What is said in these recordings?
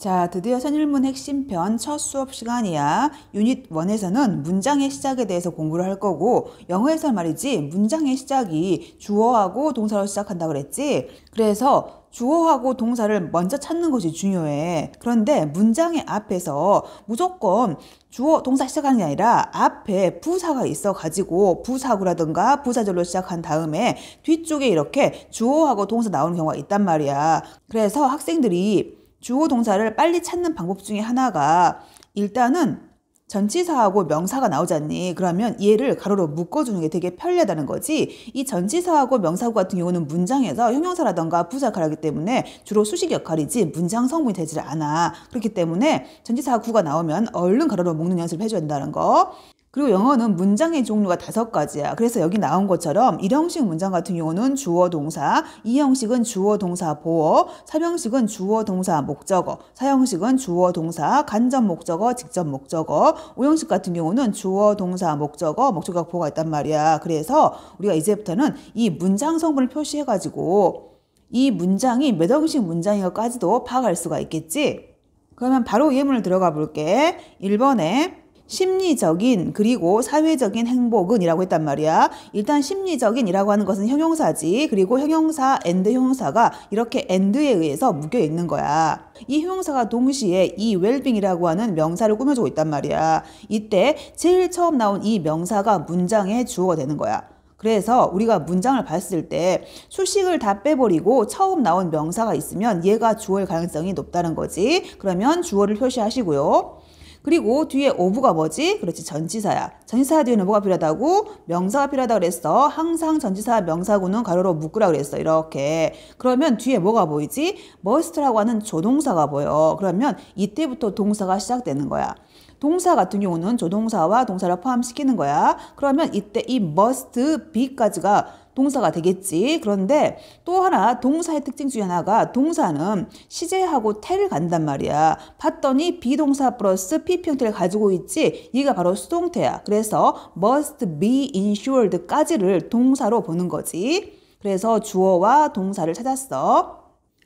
자, 드디어 선일문 핵심편 첫 수업 시간이야. 유닛 1에서는 문장의 시작에 대해서 공부를 할 거고 영어에서 말이지 문장의 시작이 주어하고 동사로 시작한다 그랬지? 그래서 주어하고 동사를 먼저 찾는 것이 중요해. 그런데 문장의 앞에서 무조건 주어 동사 시작하는 게 아니라 앞에 부사가 있어 가지고 부사구라든가 부사절로 시작한 다음에 뒤쪽에 이렇게 주어하고 동사 나오는 경우가 있단 말이야. 그래서 학생들이 주어 동사를 빨리 찾는 방법 중에 하나가 일단은 전치사하고 명사가 나오잖니. 그러면 얘를 가로로 묶어주는 게 되게 편리하다는 거지. 이 전치사하고 명사구 같은 경우는 문장에서 형용사라던가 부사역할 하기 때문에 주로 수식 역할이지 문장 성분이 되질 않아. 그렇기 때문에 전치사구가 나오면 얼른 가로로 묶는 연습을 해줘야 된다는 거. 그리고 영어는 문장의 종류가 다섯 가지야. 그래서 여기 나온 것처럼 일형식 문장 같은 경우는 주어 동사, 이형식은 주어 동사 보어, 삼형식은 주어 동사 목적어, 사형식은 주어 동사 간접 목적어, 직접 목적어, 오형식 같은 경우는 주어 동사 목적어, 목적어 보어가 있단 말이야. 그래서 우리가 이제부터는 이 문장 성분을 표시해 가지고 이 문장이 몇 형식 문장인가까지도 파악할 수가 있겠지? 그러면 바로 예문을 들어가 볼게. 1번에 심리적인 그리고 사회적인 행복은 이라고 했단 말이야. 일단 심리적인 이라고 하는 것은 형용사지. 그리고 형용사 앤드 형용사가 이렇게 앤드에 의해서 묶여 있는 거야. 이 형용사가 동시에 이 웰빙이라고 하는 명사를 꾸며주고 있단 말이야. 이때 제일 처음 나온 이 명사가 문장의 주어가 되는 거야. 그래서 우리가 문장을 봤을 때 수식을 다 빼버리고 처음 나온 명사가 있으면 얘가 주어일 가능성이 높다는 거지. 그러면 주어를 표시하시고요. 그리고 뒤에 오브가 뭐지? 그렇지 전치사야. 전치사 뒤에는 뭐가 필요하다고? 명사가 필요하다 고 그랬어. 항상 전치사 명사구는 가로로 묶으라 그랬어. 이렇게. 그러면 뒤에 뭐가 보이지? 머스트라고 하는 조동사가 보여. 그러면 이때부터 동사가 시작되는 거야. 동사 같은 경우는 조동사와 동사를 포함시키는 거야. 그러면 이때 이 must be까지가 동사가 되겠지. 그런데 또 하나 동사의 특징 중에 하나가 동사는 시제하고 태를 간단 말이야. 봤더니 비동사 플러스 PP 형태를 가지고 있지. 얘가 바로 수동태야. 그래서 must be insured까지를 동사로 보는 거지. 그래서 주어와 동사를 찾았어.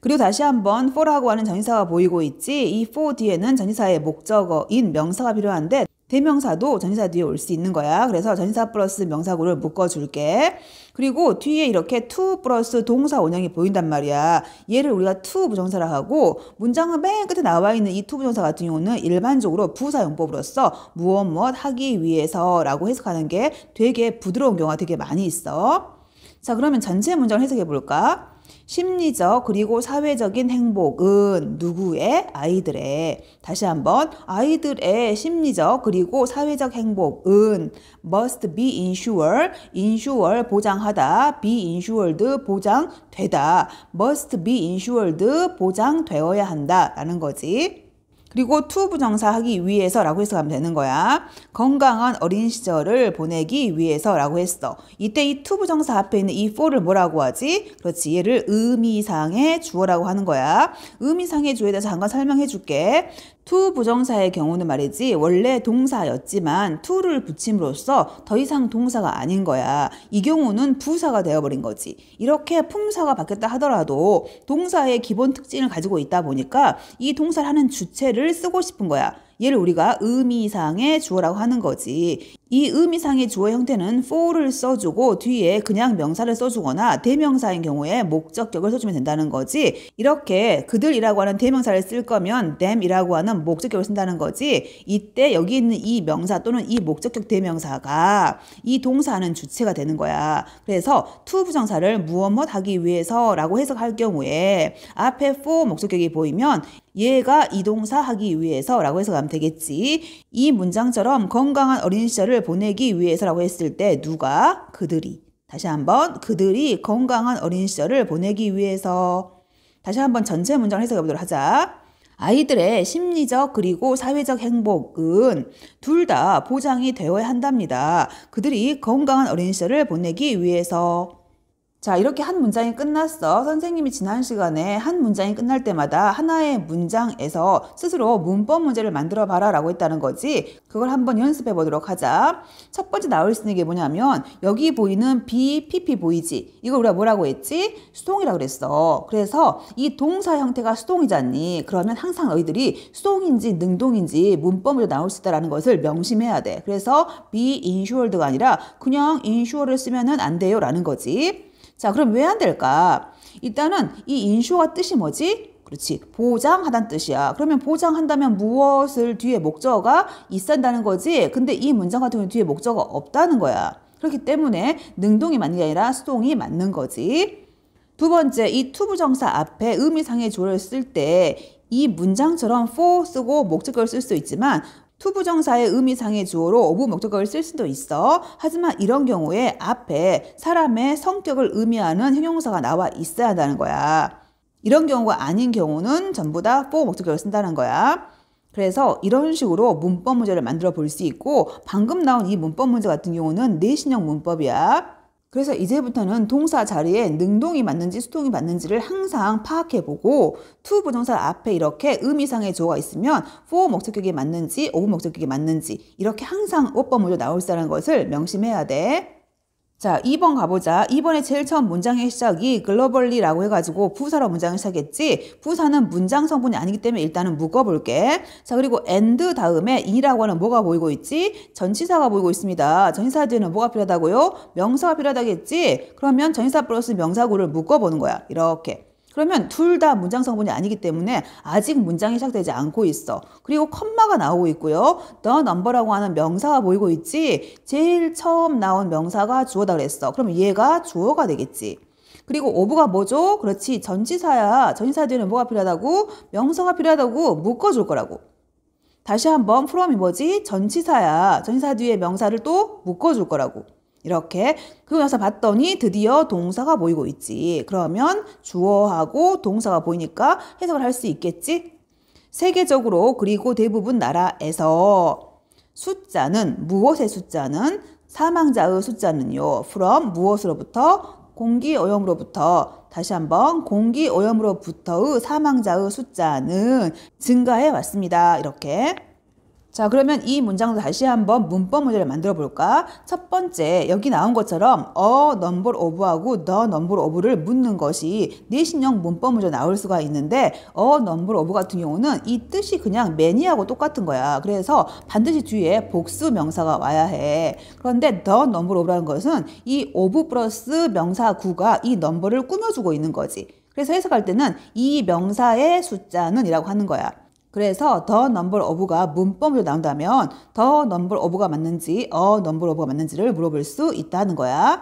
그리고 다시 한번 for라고 하는 전치사가 보이고 있지 이 for 뒤에는 전치사의 목적어인 명사가 필요한데 대명사도 전치사 뒤에 올 수 있는 거야. 그래서 전치사 플러스 명사구를 묶어줄게. 그리고 뒤에 이렇게 to 플러스 동사 원형이 보인단 말이야. 얘를 우리가 to 부정사라 하고 문장은 맨 끝에 나와 있는 이 to 부정사 같은 경우는 일반적으로 부사용법으로서 무엇 무엇 하기 위해서라고 해석하는 게 되게 부드러운 경우가 되게 많이 있어. 자 그러면 전체 문장을 해석해 볼까? 심리적 그리고 사회적인 행복은 누구의? 아이들의. 다시 한번 아이들의 심리적 그리고 사회적 행복은 must be ensured, insure 보장하다, be ensured 보장되다, must be ensured 보장되어야 한다라는 거지. 그리고 투 부정사하기 위해서라고 해석하면 되는 거야. 건강한 어린 시절을 보내기 위해서라고 했어. 이때 이투 부정사 앞에 있는 이 for를 뭐라고 하지? 그렇지. 얘를 의미상의 주어라고 하는 거야. 의미상의 주어에 대해서 잠깐 설명해 줄게. to 부정사의 경우는 말이지 원래 동사였지만 to를 붙임으로써 더 이상 동사가 아닌 거야. 이 경우는 부사가 되어버린 거지. 이렇게 품사가 바뀌었다 하더라도 동사의 기본 특징을 가지고 있다 보니까 이 동사를 하는 주체를 쓰고 싶은 거야. 얘를 우리가 의미상의 주어라고 하는 거지. 이 의미상의 주어 형태는 for를 써주고 뒤에 그냥 명사를 써주거나 대명사인 경우에 목적격을 써주면 된다는 거지. 이렇게 그들이라고 하는 대명사를 쓸 거면 them이라고 하는 목적격을 쓴다는 거지. 이때 여기 있는 이 명사 또는 이 목적격 대명사가 이 동사는 주체가 되는 거야. 그래서 to 부정사를 무엇 못 뭐 하기 위해서라고 해석할 경우에 앞에 for 목적격이 보이면 얘가 이 동사 하기 위해서 라고 해서 가면 되겠지. 이 문장처럼 건강한 어린 시절을 보내기 위해서라고 했을 때 누가? 그들이. 다시 한번 그들이 건강한 어린 시절을 보내기 위해서. 다시 한번 전체 문장 해석해 보도록 하자. 아이들의 심리적 그리고 사회적 행복은 둘 다 보장이 되어야 한답니다. 그들이 건강한 어린 시절을 보내기 위해서. 자, 이렇게 한 문장이 끝났어. 선생님이 지난 시간에 한 문장이 끝날 때마다 하나의 문장에서 스스로 문법 문제를 만들어 봐라 라고 했다는 거지. 그걸 한번 연습해 보도록 하자. 첫 번째 나올 수 있는 게 뭐냐면 여기 보이는 B, PP 보이지? 이걸 우리가 뭐라고 했지? 수동이라고 그랬어. 그래서 이 동사 형태가 수동이잖니. 그러면 항상 너희들이 수동인지 능동인지 문법으로 나올 수 있다는 것을 명심해야 돼. 그래서 be insured가 아니라 그냥 insured를 쓰면 안 돼요 라는 거지. 자, 그럼 왜 안 될까? 일단은 이 인슈가 뜻이 뭐지? 그렇지. 보장하다는 뜻이야. 그러면 보장한다면 무엇을 뒤에 목적어가 있단다는 거지. 근데 이 문장 같은 경우 는 뒤에 목적어가 없다는 거야. 그렇기 때문에 능동이 맞는 게 아니라 수동이 맞는 거지. 두 번째, 이 투부정사 앞에 의미상의 조를 쓸 때 이 문장처럼 for 쓰고 목적어를 쓸 수 있지만 투부정사의 의미상의 주어로 어부 목적격을 쓸 수도 있어. 하지만 이런 경우에 앞에 사람의 성격을 의미하는 형용사가 나와 있어야 한다는 거야. 이런 경우가 아닌 경우는 전부 다 for 목적격을 쓴다는 거야. 그래서 이런 식으로 문법 문제를 만들어 볼 수 있고 방금 나온 이 문법 문제 같은 경우는 내신형 문법이야. 그래서 이제부터는 동사 자리에 능동이 맞는지 수동이 맞는지를 항상 파악해보고 to 부정사 앞에 이렇게 의미상의 조가 있으면 for 목적격이 맞는지 o 목적격이 맞는지 이렇게 항상 오법물로 나올 사라는 것을 명심해야 돼. 자, 2번 가보자. 2번에 제일 처음 문장의 시작이 글로벌리라고 해가지고 부사로 문장을 시작했지. 부사는 문장 성분이 아니기 때문에 일단은 묶어볼게. 자, 그리고 and 다음에 이라고 하는 뭐가 보이고 있지? 전치사가 보이고 있습니다. 전치사 뒤에는 뭐가 필요하다고요? 명사가 필요하다겠지? 그러면 전치사 플러스 명사구를 묶어보는 거야. 이렇게. 그러면 둘 다 문장 성분이 아니기 때문에 아직 문장이 시작되지 않고 있어. 그리고 컴마가 나오고 있고요. The number라고 하는 명사가 보이고 있지. 제일 처음 나온 명사가 주어다 그랬어. 그럼 얘가 주어가 되겠지. 그리고 오브가 뭐죠? 그렇지. 전치사야. 전치사 뒤에는 뭐가 필요하다고? 명사가 필요하다고 묶어줄 거라고. 다시 한번 from이 뭐지? 전치사야. 전치사 뒤에 명사를 또 묶어줄 거라고. 이렇게 그용서 봤더니 드디어 동사가 보이고 있지. 그러면 주어하고 동사가 보이니까 해석을 할 수 있겠지? 세계적으로 그리고 대부분 나라에서 숫자는 무엇의 숫자는 사망자의 숫자는요. from 무엇으로부터 공기 오염으로부터 다시 한번 공기 오염으로부터의 사망자의 숫자는 증가해 왔습니다. 이렇게 자, 그러면 이 문장도 다시 한번 문법 문제를 만들어 볼까? 첫 번째, 여기 나온 것처럼 어 넘버 m b e 하고 t 넘버 n u m 를 묻는 것이 내신형 문법 문제 나올 수가 있는데 어 넘버 m b e 같은 경우는 이 뜻이 그냥 many하고 똑같은 거야. 그래서 반드시 뒤에 복수 명사가 와야 해. 그런데 t 넘버 n u m 라는 것은 이 오브 플러스 명사 구가 이 넘버를 꾸며주고 있는 거지. 그래서 해석할 때는 이 명사의 숫자는 이라고 하는 거야. 그래서 더 넘버 오브가 문법으로 나온다면 더 넘버 오브가 맞는지 어 넘버 오브가 맞는지를 물어볼 수 있다는 거야.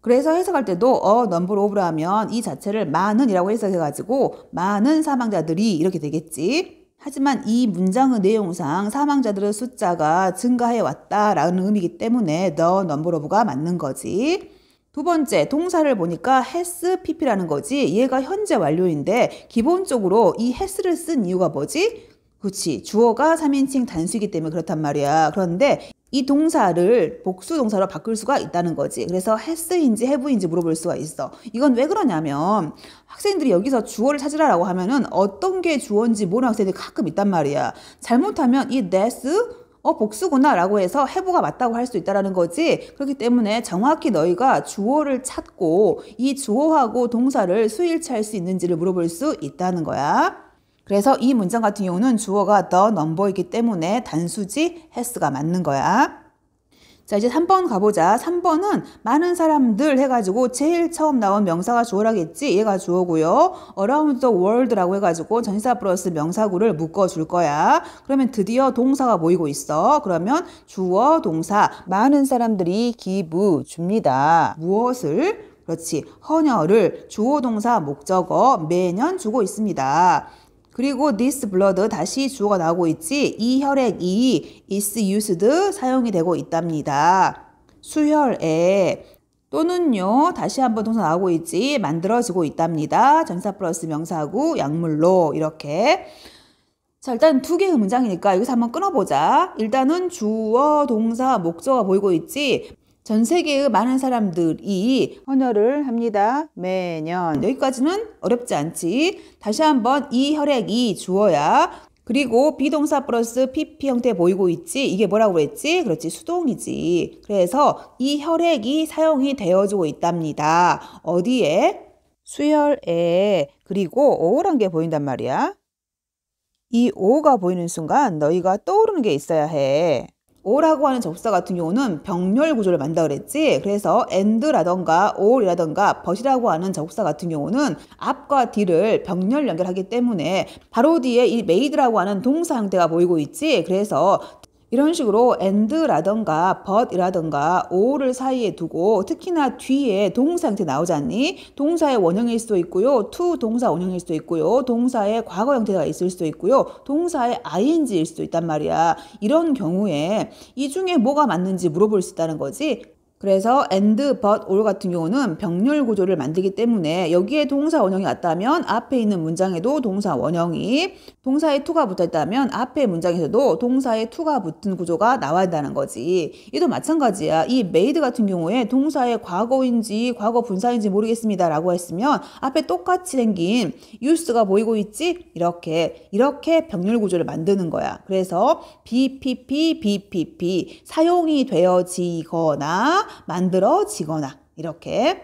그래서 해석할 때도 어 넘버 오브라 하면 이 자체를 많은이라고 해석해 가지고 많은 사망자들이 이렇게 되겠지. 하지만 이 문장의 내용상 사망자들의 숫자가 증가해 왔다라는 의미이기 때문에 더 넘버 오브가 맞는 거지. 두 번째 동사를 보니까 has pp라는 거지 얘가 현재 완료인데 기본적으로 이 has를 쓴 이유가 뭐지? 그치 주어가 3인칭 단수이기 때문에 그렇단 말이야 그런데 이 동사를 복수 동사로 바꿀 수가 있다는 거지. 그래서 has인지 have인지 물어볼 수가 있어. 이건 왜 그러냐면 학생들이 여기서 주어를 찾으라라고 하면은 어떤 게 주어인지 모르는 학생들이 가끔 있단 말이야. 잘못하면 이 that's 어 복수구나 라고 해서 해부가 맞다고 할 수 있다라는 거지 그렇기 때문에 정확히 너희가 주어를 찾고 이 주어하고 동사를 수일치할 수 있는지를 물어볼 수 있다는 거야 그래서 이 문장 같은 경우는 주어가 the number이기 때문에 단수지 has가 맞는 거야 자, 이제 3번 가보자. 3번은 많은 사람들 해가지고 제일 처음 나온 명사가 주어라겠지? 얘가 주어고요. around the world라고 해가지고 전사 시 플러스 명사구를 묶어줄 거야. 그러면 드디어 동사가 모이고 있어. 그러면 주어, 동사. 많은 사람들이 기부, 줍니다. 무엇을? 그렇지. 헌혈을 주어 동사 목적어 매년 주고 있습니다. 그리고 this blood 다시 주어가 나오고 있지 이 혈액이 is used 사용이 되고 있답니다. 수혈에 또는요 다시 한번 동사 나오고 있지 만들어지고 있답니다. 전사 플러스 명사구 약물로 이렇게 자 일단 두 개의 문장이니까 여기서 한번 끊어보자. 일단은 주어, 동사, 목적어 보이고 있지 전 세계의 많은 사람들이 헌혈을 합니다. 매년. 여기까지는 어렵지 않지. 다시 한번 이 혈액이 주어야 그리고 비동사 플러스 PP 형태 보이고 있지. 이게 뭐라고 그랬지? 그렇지. 수동이지. 그래서 이 혈액이 사용이 되어지고 있답니다. 어디에? 수혈에. 그리고 오란 게 보인단 말이야. 이 오가 보이는 순간 너희가 떠오르는 게 있어야 해. 오라고 하는 접사 같은 경우는 병렬 구조를 만다 그랬지. 그래서 and라던가 or이라던가 but이라고 하는 접사 같은 경우는 앞과 뒤를 병렬 연결하기 때문에 바로 뒤에 이 made라고 하는 동사 형태가 보이고 있지. 그래서 이런 식으로 and라던가 but이라던가 or를 사이에 두고 특히나 뒤에 동사 형태 나오지 않니? 동사의 원형일 수도 있고요. to 동사 원형일 수도 있고요. 동사의 과거 형태가 있을 수도 있고요. 동사의 ing일 수도 있단 말이야. 이런 경우에 이 중에 뭐가 맞는지 물어볼 수 있다는 거지. 그래서 and, but, or 같은 경우는 병렬 구조를 만들기 때문에 여기에 동사 원형이 왔다면 앞에 있는 문장에도 동사 원형이 동사의 to가 붙어있다면 앞에 문장에서도 동사의 to가 붙은 구조가 나와야 다는 거지. 이도 마찬가지야. 이 made 같은 경우에 동사의 과거인지 과거 분사인지 모르겠습니다 라고 했으면 앞에 똑같이 생긴 use가 보이고 있지? 이렇게 이렇게 병렬 구조를 만드는 거야. 그래서 bpp, bpp 사용이 되어지거나 만들어지거나 이렇게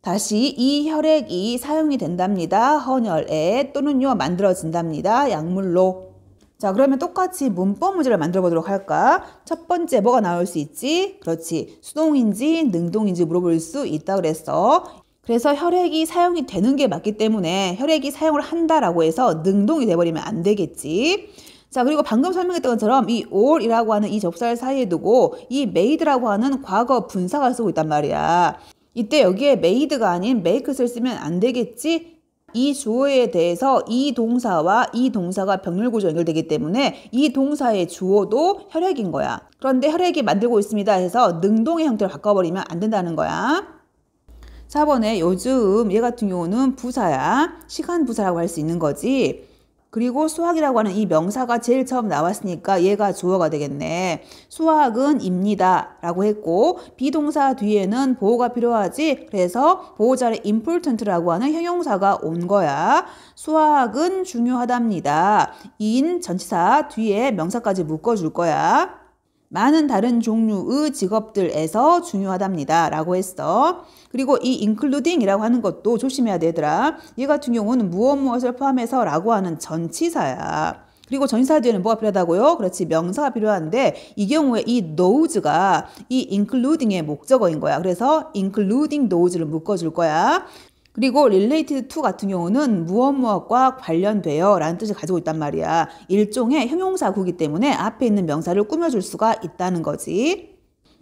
다시 이 혈액이 사용이 된답니다. 헌혈에 또는요 만들어진답니다. 약물로. 자 그러면 똑같이 문법 문제를 만들어 보도록 할까? 첫 번째 뭐가 나올 수 있지? 그렇지 수동인지 능동인지 물어볼 수 있다 그랬어. 그래서 혈액이 사용이 되는 게 맞기 때문에 혈액이 사용을 한다라고 해서 능동이 돼버리면 안 되겠지. 자, 그리고 방금 설명했던 것처럼 이 all이라고 하는 이 접사를 사이에 두고 이 made라고 하는 과거 분사가 쓰고 있단 말이야. 이때 여기에 made가 아닌 make를 쓰면 안 되겠지? 이 주어에 대해서 이 동사와 이 동사가 병렬구조 연결되기 때문에 이 동사의 주어도 혈액인 거야. 그런데 혈액이 만들고 있습니다 해서 능동의 형태로 바꿔버리면 안 된다는 거야. 4번에 요즘 얘 같은 경우는 부사야. 시간 부사라고 할 수 있는 거지. 그리고 수학이라고 하는 이 명사가 제일 처음 나왔으니까 얘가 주어가 되겠네. 수학은 입니다 라고 했고 비동사 뒤에는 보호가 필요하지 그래서 보호자를 important라고 하는 형용사가 온 거야. 수학은 중요하답니다. 인 전치사 뒤에 명사까지 묶어줄 거야. 많은 다른 종류의 직업들에서 중요하답니다. 라고 했어. 그리고 이 including이라고 하는 것도 조심해야 되더라. 얘 같은 경우는 무엇 무엇을 포함해서 라고 하는 전치사야. 그리고 전치사 뒤에는 뭐가 필요하다고요? 그렇지 명사가 필요한데 이 경우에 이 those가 이 including의 목적어인 거야. 그래서 including those를 묶어줄 거야. 그리고 related to 같은 경우는 무엇 무엇과 관련되어 라는 뜻을 가지고 있단 말이야. 일종의 형용사구기 때문에 앞에 있는 명사를 꾸며줄 수가 있다는 거지.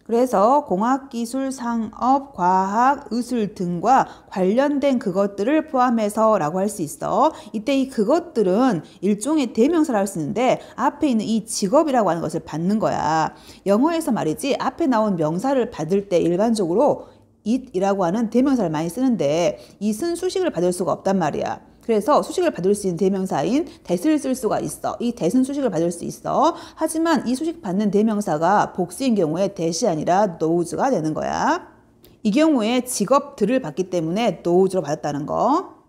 그래서 공학기술, 상업, 과학, 의술 등과 관련된 그것들을 포함해서 라고 할 수 있어. 이때 이 그것들은 일종의 대명사라 할수 있는데 앞에 있는 이 직업이라고 하는 것을 받는 거야. 영어에서 말이지 앞에 나온 명사를 받을 때 일반적으로 it이라고 하는 대명사를 많이 쓰는데 이은 수식을 받을 수가 없단 말이야. 그래서 수식을 받을 수 있는 대명사인 대스를 쓸 수가 있어. 이 대스는 수식을 받을 수 있어. 하지만 이 수식 받는 대명사가 복수인 경우에 대이 아니라 노우즈가 되는 거야. 이 경우에 직업들을 받기 때문에 노우즈로 받았다는 거.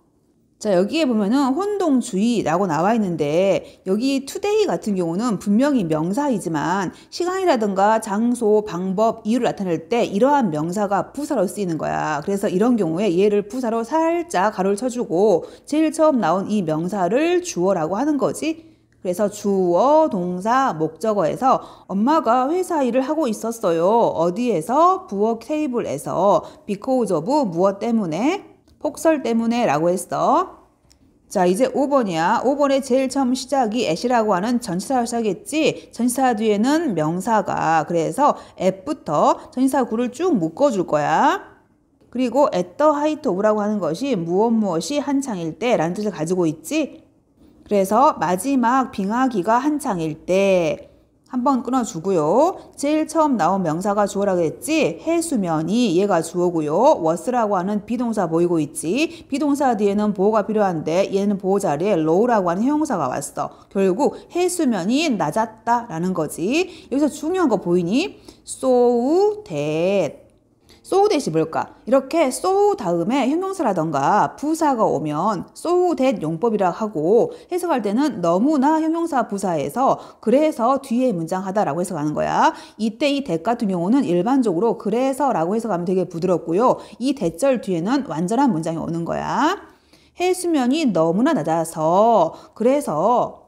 자, 여기에 보면은 혼동주의라고 나와 있는데 여기 투데이 같은 경우는 분명히 명사이지만 시간이라든가 장소, 방법, 이유를 나타낼 때 이러한 명사가 부사로 쓰이는 거야. 그래서 이런 경우에 얘를 부사로 살짝 가로를 쳐주고 제일 처음 나온 이 명사를 주어라고 하는 거지. 그래서 주어, 동사, 목적어에서 엄마가 회사 일을 하고 있었어요. 어디에서? 부엌 테이블에서. because of 무엇 때문에? 폭설 때문에 라고 했어. 자 이제 5번이야. 5번의 제일 처음 시작이 애시라고 하는 전치사시작했지 전치사 뒤에는 명사가 그래서 앱부터 전치사 구를 쭉 묶어줄 거야. 그리고 at the height of라고 하는 것이 무엇 무엇이 한창일 때 라는 뜻을 가지고 있지. 그래서 마지막 빙하기가 한창일 때 한번 끊어주고요. 제일 처음 나온 명사가 주어라고 했지 해수면이 얘가 주어고요. 워스라고 하는 비동사 보이고 있지. 비동사 뒤에는 보호가 필요한데 얘는 보호 자리에 로우라고 하는 형용사가 왔어. 결국 해수면이 낮았다라는 거지. 여기서 중요한 거 보이니? so t so t h 뭘까? 이렇게 so 다음에 형용사라던가 부사가 오면 so that 용법이라 하고 해석할 때는 너무나 형용사 부사에서 그래서 뒤에 문장 하다라고 해석하는 거야. 이때 이 that 같은 경우는 일반적으로 그래서라고 해석하면 되게 부드럽고요. 이 대절 뒤에는 완전한 문장이 오는 거야. 해수면이 너무나 낮아서 그래서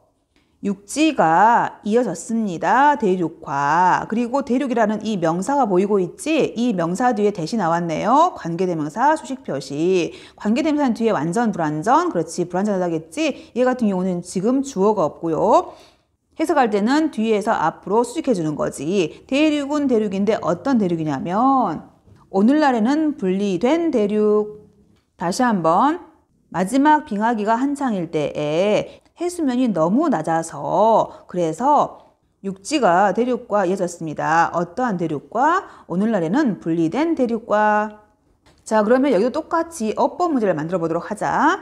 육지가 이어졌습니다. 대륙화 그리고 대륙이라는 이 명사가 보이고 있지? 이 명사 뒤에 대시 나왔네요. 관계대명사, 수식표시. 관계대명사 는 뒤에 완전, 불완전. 그렇지, 불완전하다겠지? 얘 같은 경우는 지금 주어가 없고요. 해석할 때는 뒤에서 앞으로 수식해주는 거지. 대륙은 대륙인데 어떤 대륙이냐면 오늘날에는 분리된 대륙. 다시 한번 마지막 빙하기가 한창일 때에 해수면이 너무 낮아서 그래서 육지가 대륙과 이어졌습니다. 어떠한 대륙과? 오늘날에는 분리된 대륙과. 자 그러면 여기도 똑같이 어법 문제를 만들어 보도록 하자.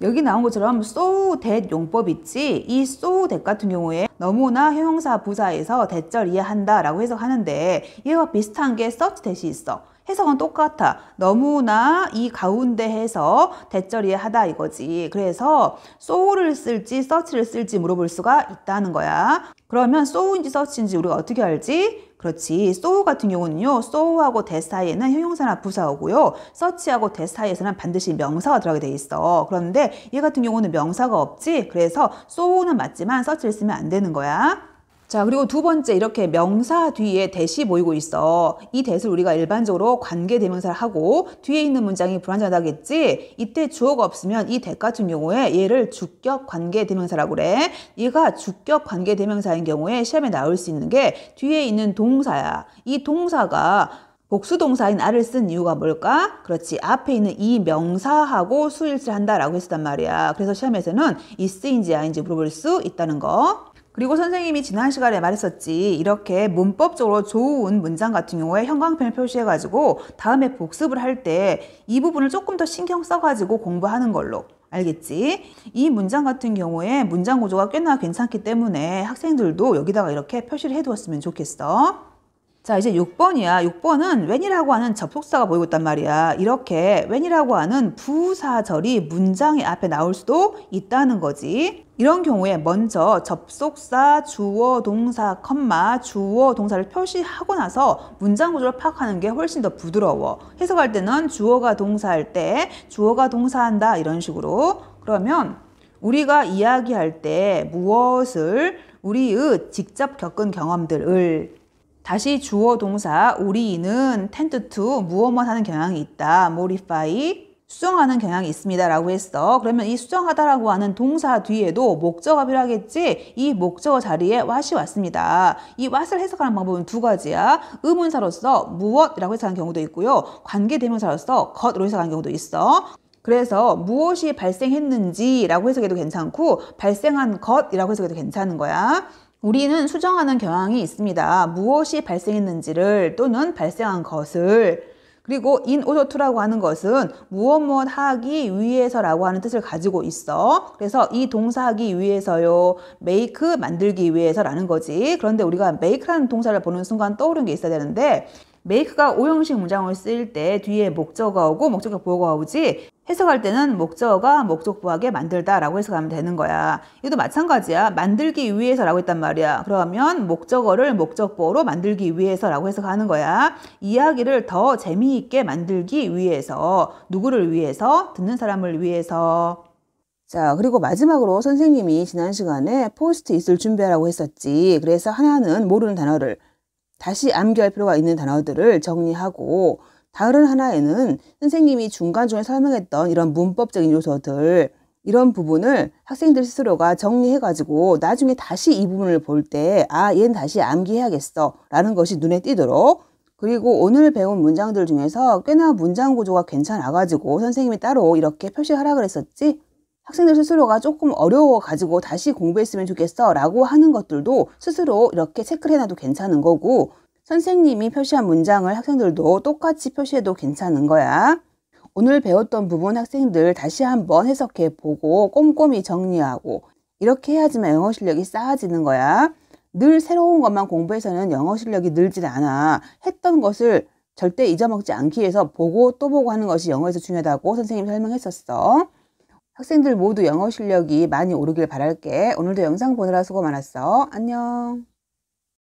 여기 나온 것처럼 소댓 용법 있지 이 소댓 같은 경우에 너무나 형용사 부사에서 대절 이해한다 라고 해석하는데 얘와 비슷한 게 서치 댓이 있어 해석은 똑같아. 너무나 이 가운데 해서 대절이 하다 이거지. 그래서 소울을 쓸지 서치를 쓸지 물어볼 수가 있다는 거야. 그러면 소우인지 서치인지 우리가 어떻게 알지? 그렇지. 소우 같은 경우는요. 소우하고 대 사이에는 형용사나 부사어고요. 서치하고 대 사이에서는 반드시 명사가 들어가게 돼 있어. 그런데 얘 같은 경우는 명사가 없지. 그래서 소우는 맞지만 서치를 쓰면 안 되는 거야. 자, 그리고 두 번째 이렇게 명사 뒤에 대시 보이고 있어. 이 대시를 우리가 일반적으로 관계 대명사를 하고 뒤에 있는 문장이 불완전하겠지. 이때 주어가 없으면 이 대 같은 경우에 얘를 주격 관계 대명사라고 그래. 얘가 주격 관계 대명사인 경우에 시험에 나올 수 있는 게 뒤에 있는 동사야. 이 동사가 복수동사인 아를쓴 이유가 뭘까? 그렇지. 앞에 있는 이 명사하고 수일치를 한다라고 했단 었 말이야. 그래서 시험에서는 이스인지 아인지 물어볼 수 있다는 거. 그리고 선생님이 지난 시간에 말했었지 이렇게 문법적으로 좋은 문장 같은 경우에 형광펜을 표시해가지고 다음에 복습을 할 때 이 부분을 조금 더 신경 써가지고 공부하는 걸로 알겠지? 이 문장 같은 경우에 문장 구조가 꽤나 괜찮기 때문에 학생들도 여기다가 이렇게 표시를 해두었으면 좋겠어. 자 이제 6번이야. 6번은 when이라고 하는 접속사가 보이고 있단 말이야. 이렇게 when이라고 하는 부사절이 문장의 앞에 나올 수도 있다는 거지. 이런 경우에 먼저 접속사, 주어, 동사, 컴마, 주어, 동사를 표시하고 나서 문장 구조를 파악하는 게 훨씬 더 부드러워. 해석할 때는 주어가 동사할 때 주어가 동사한다 이런 식으로 그러면 우리가 이야기할 때 무엇을 우리의 직접 겪은 경험들을 다시 주어 동사 우리는 tend to 무엇만 하는 경향이 있다. modify 수정하는 경향이 있습니다 라고 했어 그러면 이 수정하다 라고 하는 동사 뒤에도 목적어 필요하겠지 이 목적어 자리에 what이 왔습니다 이 what을 해석하는 방법은 두 가지야 의문사로서 무엇이라고 해석하는 경우도 있고요 관계대명사로서 것으로 해석하는 경우도 있어 그래서 무엇이 발생했는지 라고 해석해도 괜찮고 발생한 것이라고 해석해도 괜찮은 거야 우리는 수정하는 경향이 있습니다. 무엇이 발생했는지를 또는 발생한 것을 그리고 in order to라고 하는 것은 무엇 무엇 하기 위해서라고 하는 뜻을 가지고 있어. 그래서 이 동사 하기 위해서요. make 만들기 위해서라는 거지. 그런데 우리가 make라는 동사를 보는 순간 떠오르는 게 있어야 되는데 make가 오형식 문장을 쓰일 때 뒤에 목적어오고 목적격 보호가 오지 해석할 때는 목적어가 목적부하게 만들다라고 해석하면 되는 거야. 이것도 마찬가지야. 만들기 위해서라고 했단 말이야. 그러면 목적어를 목적보로 만들기 위해서라고 해석하는 거야. 이야기를 더 재미있게 만들기 위해서 누구를 위해서 듣는 사람을 위해서 자, 그리고 마지막으로 선생님이 지난 시간에 포스트잇을 준비하라고 했었지. 그래서 하나는 모르는 단어를 다시 암기할 필요가 있는 단어들을 정리하고 다른 하나에는 선생님이 중간중에 설명했던 이런 문법적인 요소들 이런 부분을 학생들 스스로가 정리해가지고 나중에 다시 이 부분을 볼 때 아, 얘는 다시 암기해야겠어 라는 것이 눈에 띄도록 그리고 오늘 배운 문장들 중에서 꽤나 문장 구조가 괜찮아가지고 선생님이 따로 이렇게 표시하라 그랬었지 학생들 스스로가 조금 어려워가지고 다시 공부했으면 좋겠어 라고 하는 것들도 스스로 이렇게 체크를 해놔도 괜찮은 거고 선생님이 표시한 문장을 학생들도 똑같이 표시해도 괜찮은 거야. 오늘 배웠던 부분 학생들 다시 한번 해석해 보고 꼼꼼히 정리하고 이렇게 해야지만 영어 실력이 쌓아지는 거야. 늘 새로운 것만 공부해서는 영어 실력이 늘질 않아. 했던 것을 절대 잊어먹지 않기 위해서 보고 또 보고 하는 것이 영어에서 중요하다고 선생님이 설명했었어. 학생들 모두 영어 실력이 많이 오르길 바랄게. 오늘도 영상 보느라 수고 많았어. 안녕.